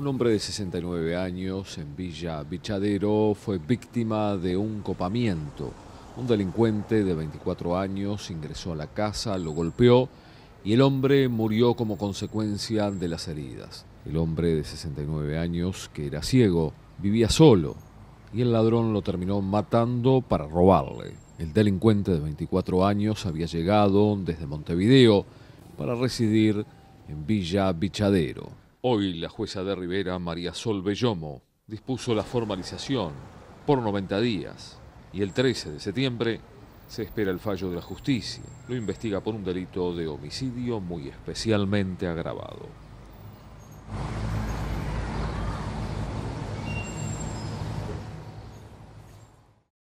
Un hombre de 69 años en Villa Bichadero fue víctima de un copamiento. Un delincuente de 24 años ingresó a la casa, lo golpeó y el hombre murió como consecuencia de las heridas. El hombre de 69 años, que era ciego, vivía solo y el ladrón lo terminó matando para robarle. El delincuente de 24 años había llegado desde Montevideo para residir en Villa Bichadero. Hoy la jueza de Rivera, María Sol Bellomo, dispuso la formalización por 90 días y el 13 de septiembre se espera el fallo de la justicia. Lo investiga por un delito de homicidio muy especialmente agravado.